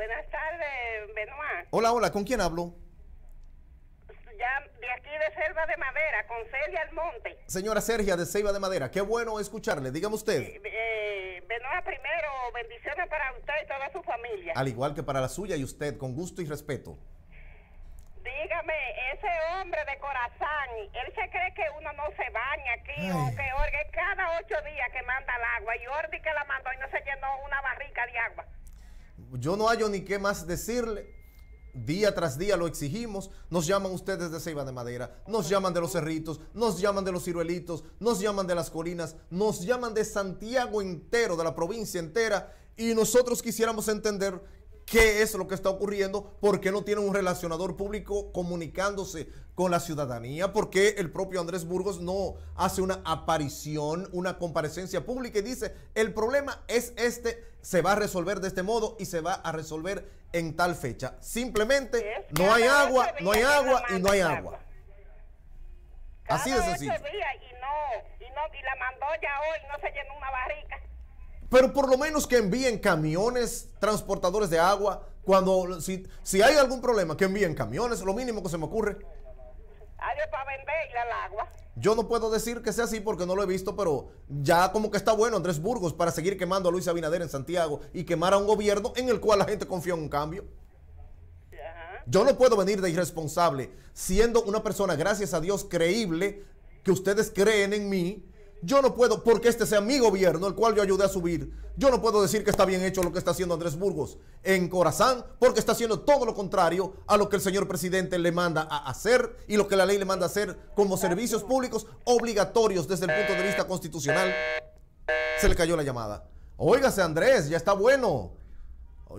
Buenas tardes, Benoit. Hola, hola, ¿con quién hablo? Ya de aquí de Selva de Madera, con Celia Almonte. Señora Sergia de Selva de Madera, qué bueno escucharle, dígame usted. Eh, eh, Benoit, primero, bendiciones para usted y toda su familia. Al igual que para la suya y usted, con gusto y respeto. Dígame, ese hombre de corazón, él se cree que uno no se baña aquí o que orgue cada ocho días que manda el agua y Ordi que la mandó y no se llenó una barrica de agua yo no hallo ni qué más decirle. Día tras día lo exigimos. Nos llaman ustedes de Ceiba de Madera, nos llaman de los Cerritos, nos llaman de los Ciruelitos, nos llaman de las Colinas, nos llaman de Santiago entero, de la provincia entera. Y nosotros quisiéramos entender qué es lo que está ocurriendo, por qué no tiene un relacionador público comunicándose con la ciudadanía, por qué el propio Andrés Burgos no hace una aparición, una comparecencia pública y dice, el problema es este, se va a resolver de este modo y se va a resolver en tal fecha. Simplemente no hay agua, no hay agua y no hay agua. Así es sencillo. Y, la mandó ya hoy, no se llenó una barrica pero por lo menos que envíen camiones, transportadores de agua, cuando si, hay algún problema, que envíen camiones, lo mínimo que se me ocurre. agua. Yo no puedo decir que sea así porque no lo he visto, pero ya como que está bueno Andrés Burgos para seguir quemando a Luis Abinader en Santiago y quemar a un gobierno en el cual la gente confía en un cambio. Yo no puedo venir de irresponsable siendo una persona, gracias a Dios, creíble, que ustedes creen en mí yo no puedo, porque este sea mi gobierno, el cual yo ayudé a subir. Yo no puedo decir que está bien hecho lo que está haciendo Andrés Burgos en Corazán, porque está haciendo todo lo contrario a lo que el señor presidente le manda a hacer y lo que la ley le manda a hacer como servicios públicos obligatorios desde el punto de vista constitucional. Se le cayó la llamada. Óigase, Andrés, ya está bueno.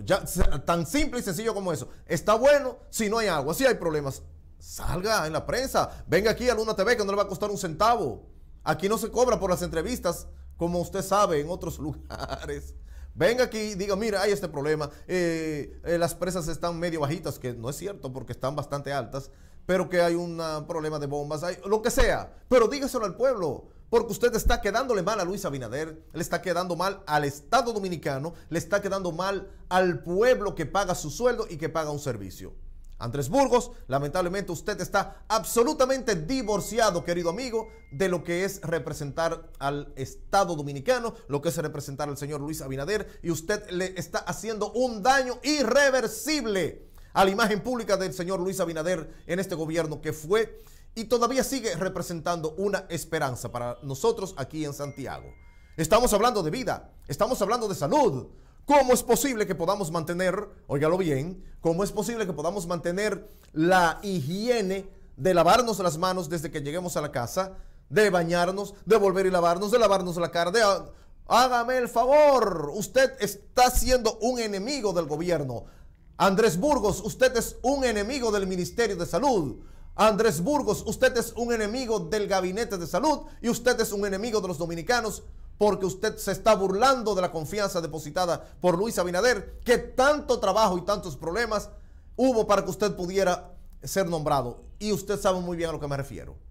Ya, tan simple y sencillo como eso. Está bueno si no hay agua, si hay problemas. Salga en la prensa, venga aquí a Luna TV que no le va a costar un centavo. Aquí no se cobra por las entrevistas, como usted sabe, en otros lugares. Venga aquí y diga, mira, hay este problema. Eh, eh, las presas están medio bajitas, que no es cierto porque están bastante altas, pero que hay un ah, problema de bombas, hay, lo que sea. Pero dígaselo al pueblo, porque usted está quedándole mal a Luis Abinader, le está quedando mal al Estado Dominicano, le está quedando mal al pueblo que paga su sueldo y que paga un servicio. Andrés Burgos, lamentablemente usted está absolutamente divorciado, querido amigo, de lo que es representar al Estado dominicano, lo que es representar al señor Luis Abinader, y usted le está haciendo un daño irreversible a la imagen pública del señor Luis Abinader en este gobierno que fue y todavía sigue representando una esperanza para nosotros aquí en Santiago. Estamos hablando de vida, estamos hablando de salud, ¿Cómo es posible que podamos mantener, óigalo bien, cómo es posible que podamos mantener la higiene de lavarnos las manos desde que lleguemos a la casa, de bañarnos, de volver y lavarnos, de lavarnos la cara, Hágame el favor, usted está siendo un enemigo del gobierno. Andrés Burgos, usted es un enemigo del Ministerio de Salud. Andrés Burgos, usted es un enemigo del Gabinete de Salud y usted es un enemigo de los dominicanos porque usted se está burlando de la confianza depositada por Luis Abinader, que tanto trabajo y tantos problemas hubo para que usted pudiera ser nombrado. Y usted sabe muy bien a lo que me refiero.